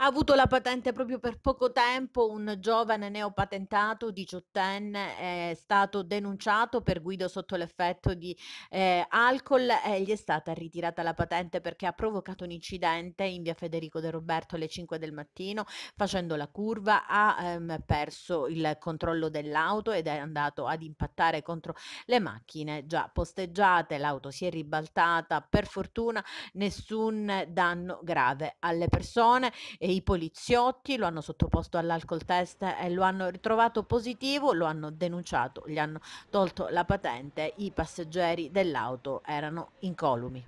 Ha avuto la patente proprio per poco tempo un giovane neopatentato, diciottenne, è stato denunciato per guido sotto l'effetto di eh, alcol e gli è stata ritirata la patente perché ha provocato un incidente in via Federico De Roberto alle 5 del mattino facendo la curva, ha ehm, perso il controllo dell'auto ed è andato ad impattare contro le macchine già posteggiate, l'auto si è ribaltata, per fortuna nessun danno grave alle persone e e i poliziotti lo hanno sottoposto all'alcol test e lo hanno ritrovato positivo, lo hanno denunciato, gli hanno tolto la patente, i passeggeri dell'auto erano incolumi.